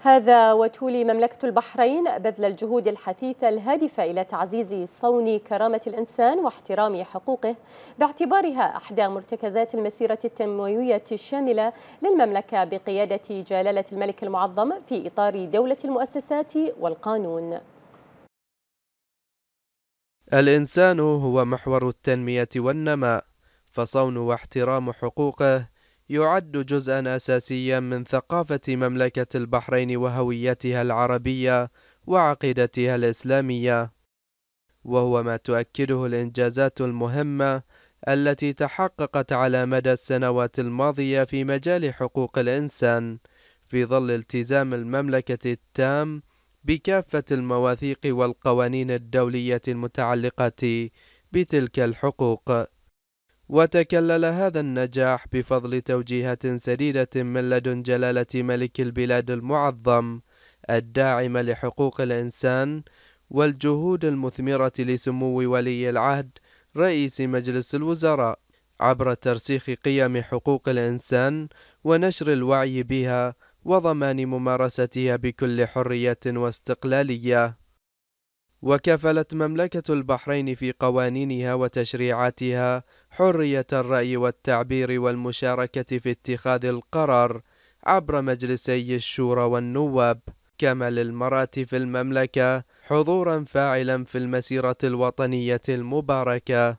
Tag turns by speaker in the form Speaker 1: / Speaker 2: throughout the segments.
Speaker 1: هذا وتولي مملكة البحرين بذل الجهود الحثيثة الهادفة إلى تعزيز صون كرامة الإنسان واحترام حقوقه باعتبارها أحدى مرتكزات المسيرة التنموية الشاملة للمملكة بقيادة جلالة الملك المعظم في إطار دولة المؤسسات والقانون
Speaker 2: الإنسان هو محور التنمية والنماء فصون واحترام حقوقه يعد جزءا أساسيا من ثقافة مملكة البحرين وهويتها العربية وعقيدتها الإسلامية وهو ما تؤكده الإنجازات المهمة التي تحققت على مدى السنوات الماضية في مجال حقوق الإنسان في ظل التزام المملكة التام بكافة المواثيق والقوانين الدولية المتعلقة بتلك الحقوق وتكلل هذا النجاح بفضل توجيهات سديدة من لدن جلالة ملك البلاد المعظم الداعم لحقوق الإنسان والجهود المثمرة لسمو ولي العهد رئيس مجلس الوزراء عبر ترسيخ قيم حقوق الإنسان ونشر الوعي بها وضمان ممارستها بكل حرية واستقلالية وكفلت مملكة البحرين في قوانينها وتشريعاتها حرية الرأي والتعبير والمشاركة في اتخاذ القرار عبر مجلسي الشورى والنواب، كما للمرأة في المملكة حضورا فاعلا في المسيرة الوطنية المباركة.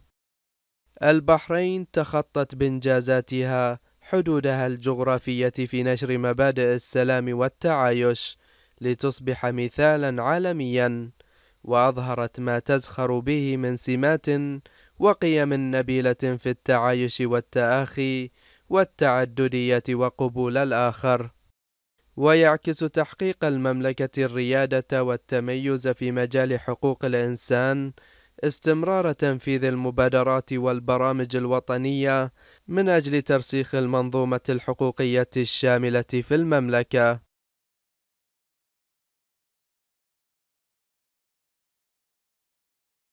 Speaker 2: البحرين تخطت بإنجازاتها حدودها الجغرافية في نشر مبادئ السلام والتعايش لتصبح مثالا عالميا وأظهرت ما تزخر به من سمات وقيم نبيلة في التعايش والتآخي والتعددية وقبول الآخر ويعكس تحقيق المملكة الريادة والتميز في مجال حقوق الإنسان استمرار تنفيذ المبادرات والبرامج الوطنية من أجل ترسيخ المنظومة الحقوقية الشاملة في المملكة